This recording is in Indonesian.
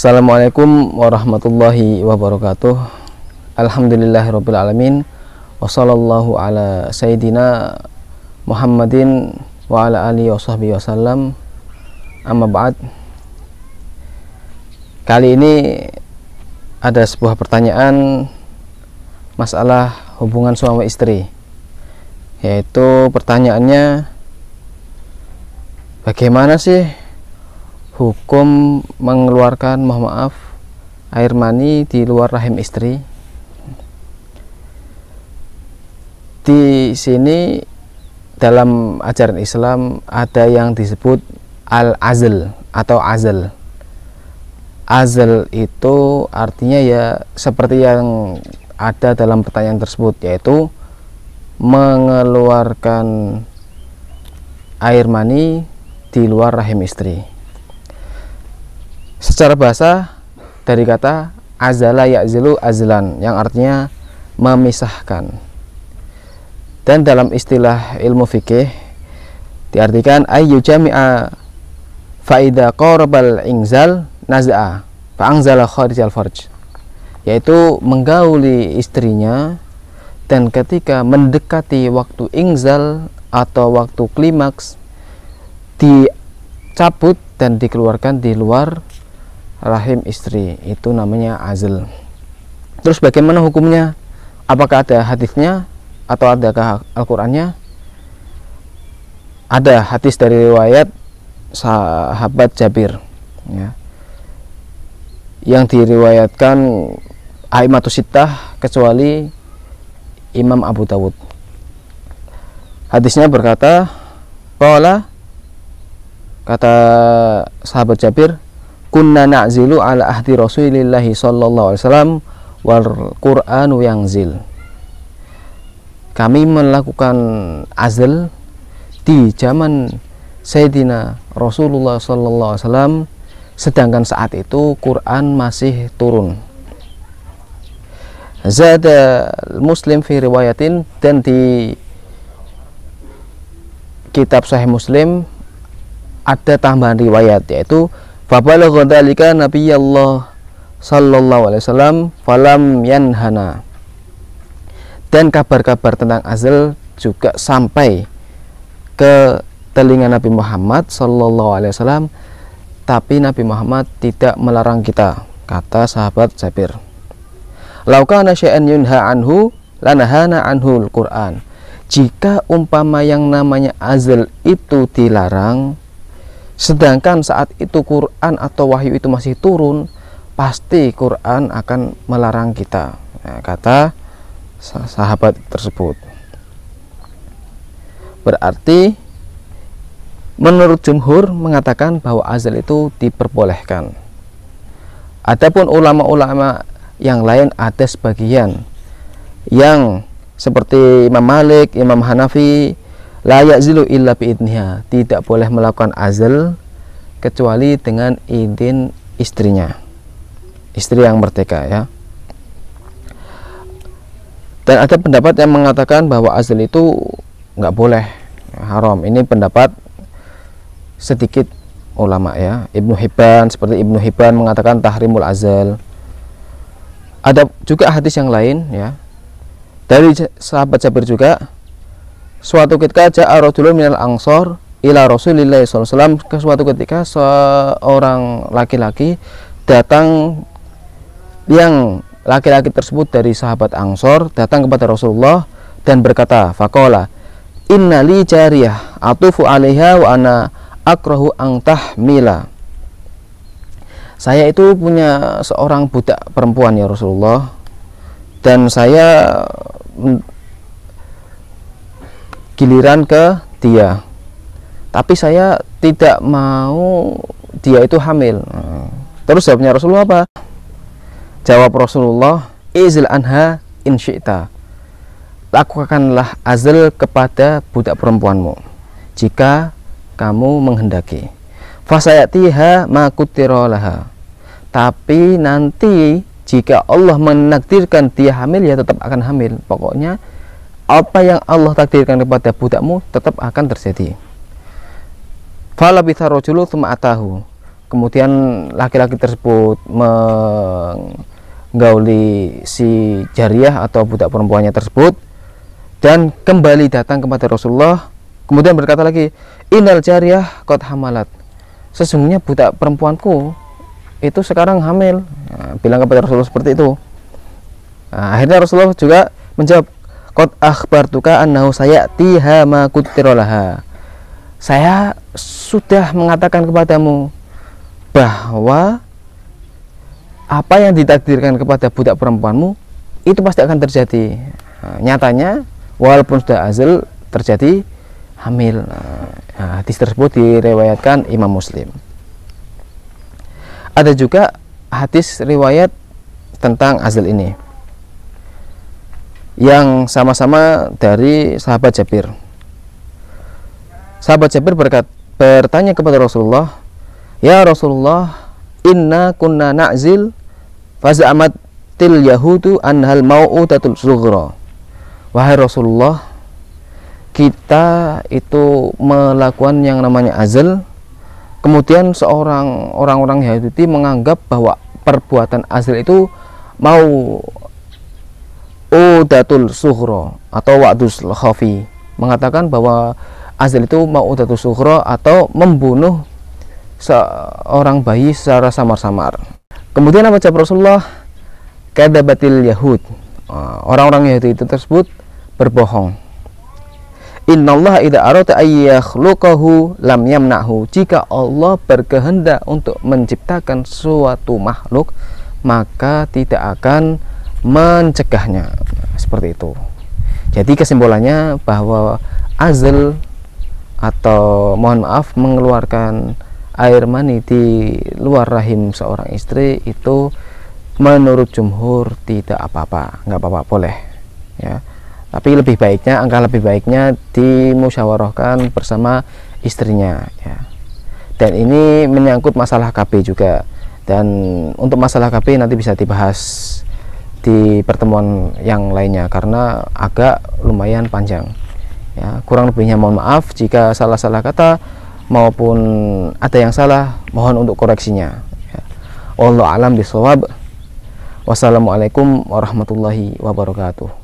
Assalamualaikum warahmatullahi wabarakatuh Alhamdulillahirrabbilalamin Wassalamu'alaikum ala Sayyidina Muhammadin Wa ala alihi wa sahbihi wasallam Amma ba'd Kali ini Ada sebuah pertanyaan Masalah hubungan suami istri Yaitu pertanyaannya Bagaimana sih hukum mengeluarkan mohon maaf air mani di luar rahim istri di sini dalam ajaran Islam ada yang disebut al-azl atau azl azl itu artinya ya seperti yang ada dalam pertanyaan tersebut yaitu mengeluarkan air mani di luar rahim istri secara bahasa dari kata azala ya'zilu azlan yang artinya memisahkan dan dalam istilah ilmu fikih diartikan ayu jami'a faida qorbal ingzal naz'a fa'angzala khadijal farj yaitu menggauli istrinya dan ketika mendekati waktu ingzal atau waktu klimaks dicabut dan dikeluarkan di luar rahim istri itu namanya azl terus bagaimana hukumnya apakah ada hadisnya atau adakah Al-Qur'annya ada hadis dari riwayat sahabat Jabir ya yang diriwayatkan Aimatus Sittah kecuali Imam Abu Dawud hadisnya berkata Qala kata sahabat Jabir kunna na'zilu ala ahdi Rasulillah sallallahu alaihi wasallam wal Qur'anu yang zil. Kami melakukan azl di zaman Sayyidina Rasulullah sallallahu alaihi wasallam sedangkan saat itu Quran masih turun. Zada Muslim fi riwayatin dan di kitab Sahih Muslim ada tambahan riwayat yaitu Fabalagha dzalika Nabiyallah sallallahu alaihi wasallam falam yanhana. Dan kabar-kabar tentang azal juga sampai ke telinga Nabi Muhammad sallallahu alaihi wasallam tapi Nabi Muhammad tidak melarang kita kata sahabat Jabir. Laukana syai'an yunha anhu lanahana anhul Quran. Jika umpama yang namanya azal itu dilarang, Sedangkan saat itu Quran atau wahyu itu masih turun, pasti Quran akan melarang kita. Nah, kata sahabat tersebut. Berarti menurut jumhur mengatakan bahwa azal itu diperbolehkan. Adapun ulama-ulama yang lain ada sebagian yang seperti Imam Malik, Imam Hanafi, Layak zilu illa biidniha. Tidak boleh melakukan azal kecuali dengan izin istrinya. Istri yang merdeka ya. Dan ada pendapat yang mengatakan bahwa azal itu nggak boleh haram. Ini pendapat sedikit ulama ya. Ibnu Hibban seperti Ibnu Hibban mengatakan tahrimul azal. Ada juga hadis yang lain ya. Dari sahabat Jabir juga suatu ketika ja'a rajulun minal angsor ila Rasulillah SAW ke suatu ketika seorang laki-laki datang yang laki-laki tersebut dari sahabat Angsor datang kepada Rasulullah dan berkata fakola inna li jariyah atufu alaiha wa ana akrohu angtah mila saya itu punya seorang budak perempuan ya Rasulullah dan saya giliran ke dia tapi saya tidak mau dia itu hamil terus jawabnya Rasulullah apa jawab Rasulullah izil anha insyita lakukanlah azal kepada budak perempuanmu jika kamu menghendaki fasayatiha laha tapi nanti jika Allah menakdirkan dia hamil ya tetap akan hamil pokoknya apa yang Allah takdirkan kepada budakmu tetap akan terjadi. Fala rojulu atahu. Kemudian laki-laki tersebut menggauli si jariah atau budak perempuannya tersebut dan kembali datang kepada Rasulullah kemudian berkata lagi inal jariah kot hamalat sesungguhnya budak perempuanku itu sekarang hamil nah, bilang kepada Rasulullah seperti itu nah, akhirnya Rasulullah juga menjawab Qad akhbartuka annahu sayatiha ma kutirolaha Saya sudah mengatakan kepadamu bahwa apa yang ditakdirkan kepada budak perempuanmu itu pasti akan terjadi. Nyatanya walaupun sudah azal terjadi hamil. Nah, hadis tersebut direwayatkan Imam Muslim. Ada juga hadis riwayat tentang azal ini yang sama-sama dari sahabat Jabir. Sahabat Jabir berkat, bertanya kepada Rasulullah, "Ya Rasulullah, inna kunna na'zil faz'amatil yahudu anhal mau'udatul sughra." Wahai Rasulullah, kita itu melakukan yang namanya azal kemudian seorang orang-orang Yahudi menganggap bahwa perbuatan azal itu mau Udatul Suhro atau Wa'dus Khafi mengatakan bahwa azal itu mau Udatul Suhro atau membunuh seorang bayi secara samar-samar. Kemudian apa jawab Rasulullah? Kadabatil Yahud. Ah, orang-orang Yahudi itu tersebut berbohong. Innallaha idza arata ayyakhluqahu lam yamnahu. Jika Allah berkehendak untuk menciptakan suatu makhluk, maka tidak akan mencegahnya seperti itu jadi kesimpulannya bahwa azl atau mohon maaf mengeluarkan air mani di luar rahim seorang istri itu menurut jumhur tidak apa-apa nggak apa-apa boleh ya tapi lebih baiknya angka lebih baiknya dimusyawarahkan bersama istrinya ya dan ini menyangkut masalah KB juga dan untuk masalah KB nanti bisa dibahas di pertemuan yang lainnya karena agak lumayan panjang ya kurang lebihnya mohon maaf jika salah-salah kata maupun ada yang salah mohon untuk koreksinya ya. Allah alam bisawab wassalamualaikum warahmatullahi wabarakatuh